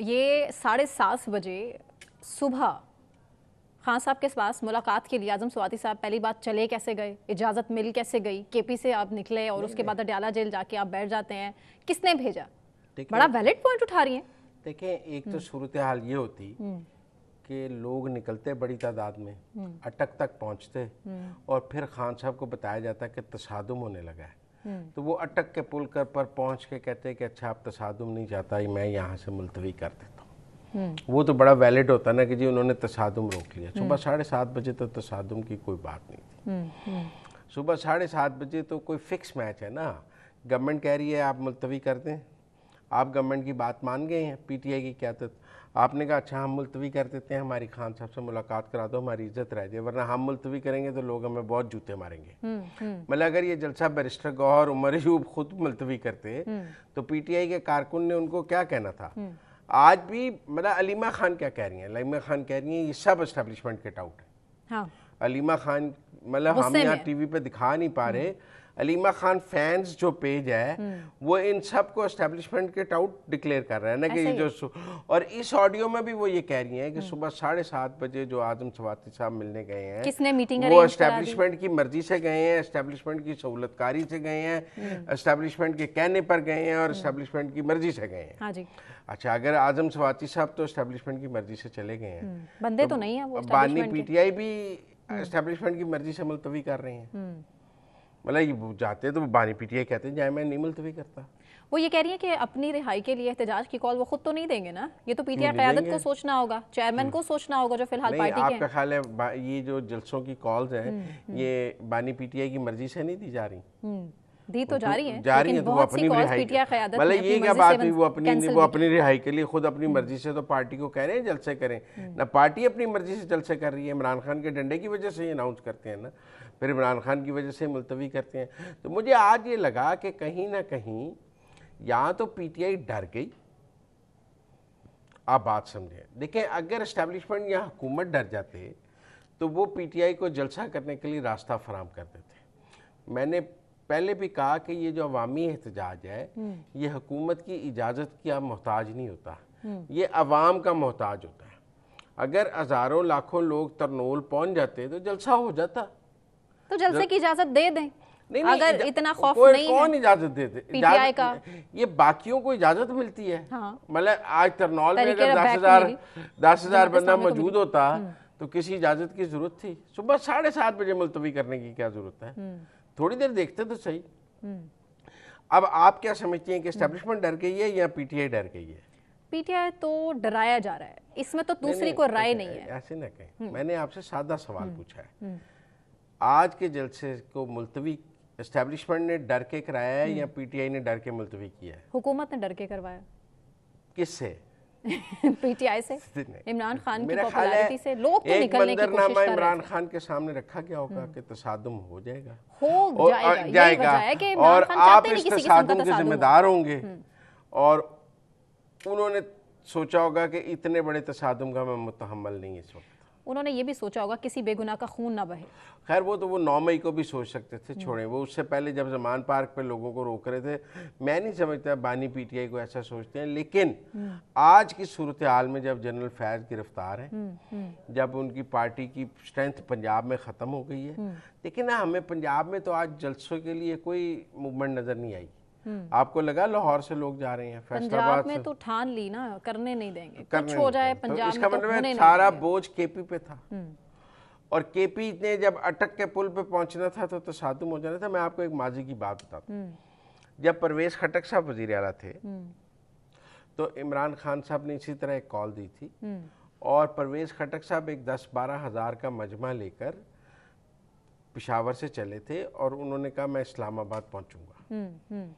ये साढ़े सात बजे सुबह खान साहब के पास मुलाकात के लिए आजम स्वाति साहब पहली बात चले कैसे गए इजाज़त मिल कैसे गई केपी से आप निकले और उसके बाद अडयाला जेल जाके आप बैठ जाते हैं किसने भेजा बड़ा वैलिड पॉइंट उठा रही है देखिए एक तो हम्म। सूरत हाल ये होती हम्म। कि लोग निकलते बड़ी तादाद में हम्म। अटक तक पहुंचते और फिर खान साहब को बताया जाता कि तसादम होने लगा है हम्म। तो वो अटक के पुल कर पर पहुंच के कहते हैं कि अच्छा आप तसादुम तो नहीं चाहता मैं यहाँ से मुलतवी कर देता हूँ हम्म। वो तो बड़ा वैलिड होता ना कि जी उन्होंने तसादुम रोक लिया हम्म। सुबह साढ़े सात बजे तो तसादुम की कोई बात नहीं थी सुबह साढ़े सात बजे तो कोई फिक्स मैच है ना गवर्नमेंट कह रही है आप मुलतवी कर दें आप गवर्नमेंट की बात मान गए हैं पीटीआई की क्या तो आपने कहा अच्छा हम मुलतवी कर देते हैं हमारी खान साहब से मुलाकात करा दो हमारी इज्जत रह जाए वरना हम मुलतवी करेंगे तो लोग हमें बहुत जूते मारेंगे हम्म, हम्म। मतलब अगर ये जलसा बैरिस्टर गौहर उमर यूब खुद मुलतवी करते हम्म। तो पीटीआई के कारकुन ने उनको क्या कहना था आज भी मतलब अलीमा खान क्या कह रही हैं अलीमा खान कह रही हैं ये सब इस्टेब्लिशमेंट के आउट है हाँ। अलीमा खान मतलब हम यहाँ टीवी पे दिखा नहीं पा रहे अलीमा खान फैंस जो पेज है हम्म। वो इन सब को एस्टेब्लिशमेंट के टाउट डिक्लेयर कर रहे हैं ना कि ये जो और इस ऑडियो में भी वो ये कह रही हैं कि हम्म। सुबह साढ़े सात बजे जो आजम सवाती साहब मिलने गए हैं किसने मीटिंग वो एस्टेब्लिशमेंट की मर्जी से गए हैं एस्टेब्लिशमेंट की सहूलतकारी से गए हैं एस्टेब्लिशमेंट हम्म। के कहने पर गए हैं और इस्टेब्लिशमेंट की मर्जी से गए हैं हाँ अच्छा अगर आजम सवाती साहब तो इस्टेब्लिशमेंट की मर्जी से चले गए हैं बंदे तो, तो नहीं है बानी पीटीआई भी इस्टेब्लिशमेंट की मर्जी से मुलतवी कर रहे हैं मतलब जाते तो बारी पीटिया कहते हैं जाए मैं नहीं मुलतवी करता वो ये कह रही है कि अपनी रिहाई के लिए एहतजाज की कॉल वो खुद तो नहीं देंगे ना ये तो पीटीआई क्यादत को सोचना होगा चेयरमैन को सोचना होगा जो फिलहाल पार्टी आपका के आपका ख्याल है ये जो जलसों की कॉल्स हैं हम्म, हम्म। ये बानी पीटीआई की मर्जी से नहीं दी जा रही हम्म। दी तो जा रही है जा रही है तो अपनी रिहाई मतलब ये क्या बात हुई वो अपनी वो अपनी रिहाई के लिए खुद अपनी हम्म। मर्जी से तो पार्टी को कह रहे हैं जलसे करें हम्म। ना पार्टी अपनी मर्जी से जलसे कर रही है इमरान खान के डंडे की वजह से अनाउंस करते हैं ना फिर इमरान खान की वजह से मुलतवी करते हैं तो मुझे आज ये लगा कि कहीं ना कहीं यहाँ तो पीटीआई डर गई आप बात समझें देखें अगर इस्टेब्लिशमेंट या हुकूमत डर जाते तो वो पीटीआई को जलसा करने के लिए रास्ता फराम कर देते मैंने पहले भी कहा कि ये जो अवामी एहतजाज है हम्म। ये हुकूमत की इजाज़त की अब मोहताज नहीं होता हम्म। ये अवाम का मोहताज होता है अगर हज़ारों लाखों लोग तरनोल पहुंच जाते तो जलसा हो जाता तो जलसे जल... की इजाज़त दे दें नहीं, नहीं, इतना खौफ नहीं कौन इजाजत देते का ये बाकियों को इजाजत मिलती है हाँ। मतलब आज तरनौल में अगर दस हजार दस हजार बंदा तो मौजूद होता हम्म। तो किसी इजाजत की जरूरत थी सुबह साढ़े सात बजे मुलतवी करने की क्या जरूरत है थोड़ी देर देखते तो सही हम्म। अब आप क्या समझती हैं कि एस्टेब्लिशमेंट डर गई है या पीटीआई डर गई है पीटीआई तो डराया जा रहा है इसमें तो दूसरी कोई राय नहीं है ऐसे ना कहें हम्म। मैंने आपसे सादा सवाल हम्म। पूछा है आज के जलसे को मुलतवी एस्टेब्लिशमेंट ने डर के कराया है या पीटीआई ने डर के मुलतवी किया है हुकूमत ने डर के करवाया किससे पीटीआई से इमरान खान की पॉपुलैरिटी से लोग तो निकलने की कोशिश कर इमरान खान के सामने रखा गया होगा हम्म। कि तसादुम हो जाएगा हो जाएगा और आप इस तसादम के जिम्मेदार होंगे हम्म। और उन्होंने सोचा होगा कि इतने बड़े तसादुम का मैं मुतहमल नहीं इस वक्त उन्होंने ये भी सोचा होगा किसी बेगुनाह का खून ना बहे खैर वो तो वो नौ मई को भी सोच सकते थे छोड़ें हम्म। वो उससे पहले जब जमान पार्क पर लोगों को रोक रहे थे मैं नहीं समझता बानी पीटीआई को ऐसा सोचते हैं लेकिन हम्म। आज की सूरत हाल में जब जनरल फैज गिरफ्तार है हम्म, जब उनकी पार्टी की स्ट्रेंथ पंजाब में ख़त्म हो गई है लेकिन ना हमें पंजाब में तो आज जलसों के लिए कोई मूवमेंट नज़र नहीं आई हम्म। आपको लगा लाहौर से लोग जा रहे हैं पंजाब में तो ठान ली ना करने नहीं देंगे करने कुछ हो जाए तो पंजाब इसका तो मतलब सारा बोझ केपी पे था हम्म। और केपी ने जब अटक के पुल पे पहुंचना था तो तसादुम हो जाना था मैं आपको एक माजी की बात बताता हूँ हम्म। जब परवेज खटक साहब वजीर आला थे तो इमरान खान साहब ने इसी तरह एक कॉल दी थी और परवेज खटक साहब एक दस बारह हज़ार का मजमा लेकर पिशावर से चले थे और उन्होंने कहा मैं इस्लामाबाद पहुंचूंगा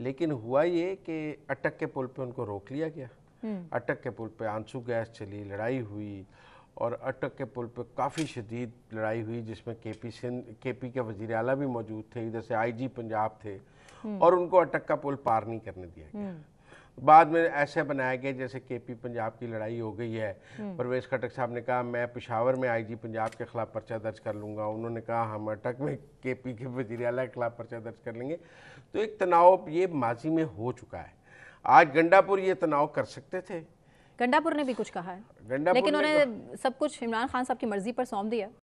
लेकिन हुआ ये कि अटक के पुल पे उनको रोक लिया गया हम्म। अटक के पुल पे आंसू गैस चली लड़ाई हुई और अटक के पुल पे काफ़ी शदीद लड़ाई हुई जिसमें के पी सिंह के पी के वजीर अला भी मौजूद थे इधर से आई जी पंजाब थे हम्म। और उनको अटक का पुल पार नहीं करने दिया गया हम्म। बाद में ऐसे बनाया गया जैसे केपी पंजाब की लड़ाई हो गई है हम्म। परवेश खटक साहब ने कहा मैं पिशावर में आईजी पंजाब के खिलाफ पर्चा दर्ज कर लूँगा उन्होंने कहा हम अटक में केपी के वजी अला के खिलाफ पर्चा दर्ज कर लेंगे तो एक तनाव ये माजी में हो चुका है आज गंडापुर ये तनाव कर सकते थे गंडापुर ने भी कुछ कहा है लेकिन उन्होंने तो- सब कुछ इमरान खान साहब की मर्जी पर सौंप दिया